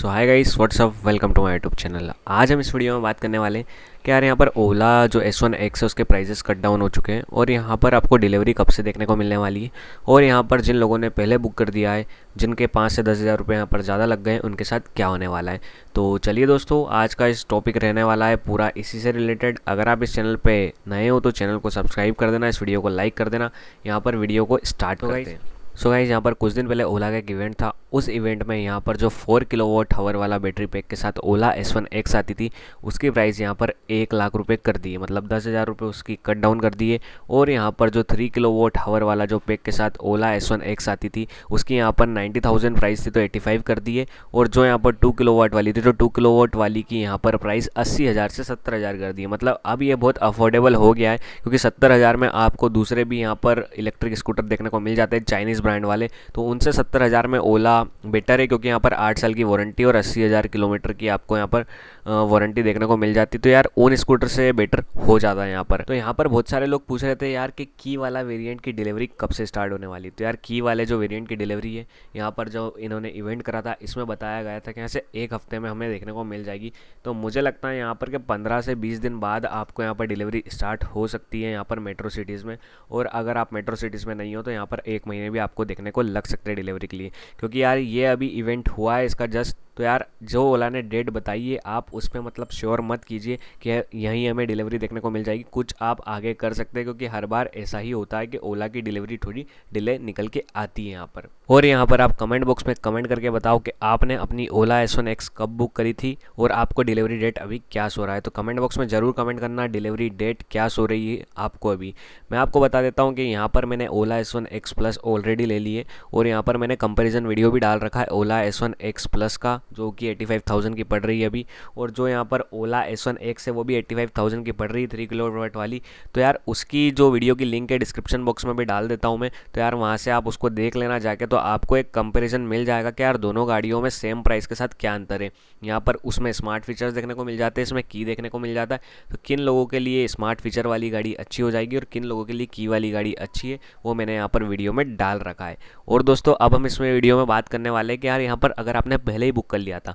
So hi guys what's up welcome to my YouTube channel आज हम इस वीडियो में बात करने वाले हैं कि यार यहाँ पर ओला जो एस वन एक्स है उसके प्राइजेस कट डाउन हो चुके हैं और यहाँ पर आपको डिलीवरी कब से देखने को मिलने वाली है और यहाँ पर जिन लोगों ने पहले बुक कर दिया है जिनके पाँच से दस हज़ार रुपये यहाँ पर ज़्यादा लग गए उनके साथ क्या होने वाला है तो चलिए दोस्तों आज का इस टॉपिक रहने वाला है पूरा इसी से रिलेटेड अगर आप इस चैनल पर नए हो तो चैनल को सब्सक्राइब कर देना इस वीडियो को लाइक कर देना यहाँ पर वीडियो को स्टार्ट हो गई सो गाइज यहाँ पर कुछ दिन पहले ओला का एक इवेंट था उस इवेंट में यहाँ पर जो 4 किलो वोट हावर वाला बैटरी पैक के साथ ओला एस वन एक्स आती थी उसकी प्राइस यहाँ पर एक लाख रुपए कर दिए मतलब दस हज़ार रुपये उसकी कट डाउन कर दिए और यहाँ पर जो 3 किलो वोट हावर वाला जो पैक के साथ ओला एस वन एक्स आती थी उसकी यहाँ पर नाइन्टी थाउजेंड प्राइस थी तो एट्टी फाइव कर दिए और जो यहाँ पर टू किलो वाट वाली थी तो टू किलो वाट वाली की यहाँ पर प्राइस अस्सी हज़ार से सत्तर हज़ार कर दिए मतलब अब ये बहुत अफोर्डेबल हो गया है क्योंकि सत्तर हज़ार में आपको दूसरे भी यहाँ पर इलेक्ट्रिक स्कूटर देखने को मिल जाते हैं चाइनीज़ ब्रांड वाले तो उनसे सत्तर हज़ार में ओला बेटर है क्योंकि यहाँ पर आठ साल की वारंटी और अस्सी हज़ार किलोमीटर की आपको यहाँ पर वारंटी देखने को मिल जाती तो यार ओन स्कूटर से बेटर हो जाता है यहाँ पर तो यहाँ पर बहुत सारे लोग पूछ रहे थे यार कि की वाला वेरियंट की डिलीवरी कब से स्टार्ट होने वाली तो यार की वाले जो वेरियंट की डिलीवरी है यहाँ पर जो इन्होंने इवेंट करा था इसमें बताया गया था कि यहाँ से एक हफ्ते में हमें देखने को मिल जाएगी तो मुझे लगता है यहाँ पर कि पंद्रह से बीस दिन बाद आपको यहाँ पर डिलीवरी स्टार्ट हो सकती है यहाँ पर मेट्रो सिटीज़ में और अगर आप मेट्रो सिटीज़ में नहीं हो तो यहाँ पर एक महीने भी आपको देखने को लग सकते हैं डिलीवरी के लिए क्योंकि यार ये अभी इवेंट हुआ है इसका जस्ट तो यार जो ओला ने डेट बताई है आप उस पर मतलब श्योर मत कीजिए कि यहीं हमें डिलीवरी देखने को मिल जाएगी कुछ आप आगे कर सकते हैं क्योंकि हर बार ऐसा ही होता है कि ओला की डिलीवरी थोड़ी डिले निकल के आती है यहाँ पर और यहाँ पर आप कमेंट बॉक्स में कमेंट करके बताओ कि आपने अपनी ओला एस वन एक्स कब बुक करी थी और आपको डिलीवरी डेट अभी क्या सो रहा है तो कमेंट बॉक्स में ज़रूर कमेंट करना डिलीवरी डेट क्या सो रही है आपको अभी मैं आपको बता देता हूँ कि यहाँ पर मैंने Ola S one X plus already ले लिए और यहाँ पर मैंने कंपेरिजन वीडियो भी डाल रखा है Ola S one X plus का जो कि एट्टी फाइव थाउजेंड की पड़ रही है अभी और जो यहाँ पर ओला एस वन एक्स है वो भी एट्टी फाइव थाउजेंड की पड़ रही है थ्री किलोवाट वाली तो यार उसकी जो वीडियो की लिंक है डिस्क्रिप्शन बॉक्स में भी डाल देता हूँ मैं तो यार वहाँ से आप उसको देख लेना जाके तो तो आपको एक कंपैरिजन मिल जाएगा कि यार दोनों गाड़ियों में सेम प्राइस के साथ क्या अंतर है यहाँ पर उसमें स्मार्ट फीचर्स देखने को मिल जाते हैं इसमें की देखने को मिल जाता है तो किन लोगों के लिए स्मार्ट फीचर वाली गाड़ी अच्छी हो जाएगी और किन लोगों के लिए की वाली गाड़ी अच्छी है वो मैंने यहाँ पर वीडियो में डाल रखा है और दोस्तों अब हम इसमें वीडियो में बात करने वाले हैं कि यार यहाँ पर अगर आपने पहले ही बुक कर लिया था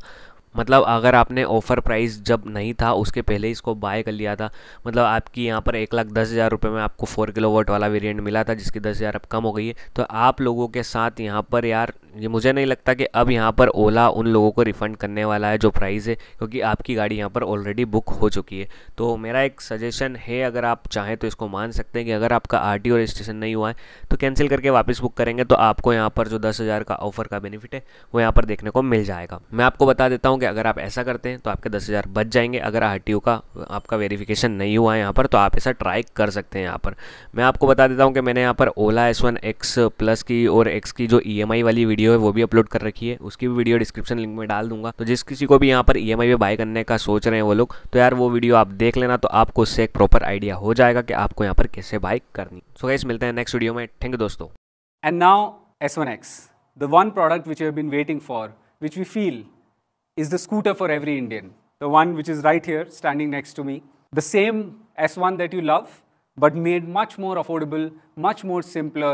मतलब अगर आपने ऑफ़र प्राइस जब नहीं था उसके पहले इसको बाय कर लिया था मतलब आपकी यहाँ पर एक लाख दस हज़ार रुपये में आपको फोर किलो वाट वाला वेरिएंट मिला था जिसकी दस हज़ार अब कम हो गई है तो आप लोगों के साथ यहाँ पर यार ये मुझे नहीं लगता कि अब यहाँ पर ओला उन लोगों को रिफ़ंड करने वाला है जो प्राइस है क्योंकि आपकी गाड़ी यहाँ पर ऑलरेडी बुक हो चुकी है तो मेरा एक सजेशन है अगर आप चाहें तो इसको मान सकते हैं कि अगर आपका आर टी रजिस्ट्रेशन नहीं हुआ है तो कैंसिल करके वापस बुक करेंगे तो आपको यहाँ पर जो दस हज़ार का ऑफर का बेनिफिट है वो यहाँ पर देखने को मिल जाएगा मैं आपको बता देता हूँ कि अगर आप ऐसा करते हैं तो आपके दस हज़ार बच जाएंगे अगर आर टी का आपका वेरीफिकेशन नहीं हुआ है यहाँ पर तो आप ऐसा ट्राई कर सकते हैं यहाँ पर मैं आपको बता देता हूँ कि मैंने यहाँ पर Ola S one X plus की और एक्स की जो ई एम आई वाली वीडियो वीडियो है वो भी अपलोड कर रखी है उसकी भी वीडियो डिस्क्रिप्शन लिंक में डाल दूंगा तो जिस किसी को भी यहाँ पर ई एम बाय करने का सोच रहे हैं वो लोग तो यार वो वीडियो आप देख लेना तो आपको उससे एक प्रॉपर आइडिया हो जाएगा कि आपको यहाँ पर कैसे बाय करनी सो so गाइस मिलते हैं नेक्स्ट वीडियो में थैंक यू दोस्तों and now S one X the one product which have been waiting for which we feel is the scooter for every Indian the one which is right here standing next to me the same S one that you love but made much more affordable, much more simpler,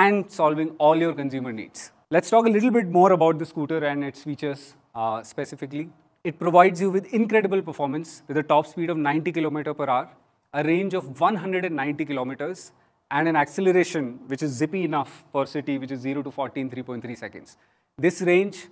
and solving all your consumer needs. Let's talk a little bit more about the scooter and its features uh, specifically. It provides you with incredible performance with a top speed of 90 km per hour, a range of 190 kilometers, and an acceleration which is zippy enough for city, which is 0 to 40 in 3.3 seconds. This range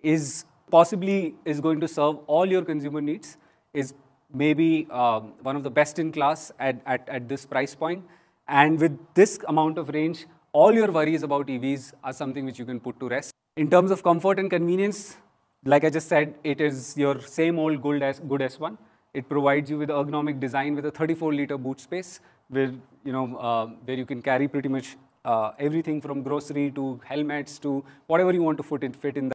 is possibly is going to serve all your consumer needs, is maybe um, one of the best in class at, at, at this price point. And with this amount of range, all your worries about EVs are something which you can put to rest. In terms of comfort and convenience, like I just said, it is your same old good, S- good S1. It provides you with ergonomic design with a 34-liter boot space, where you know uh, where you can carry pretty much uh, everything from grocery to helmets to whatever you want to fit in, fit in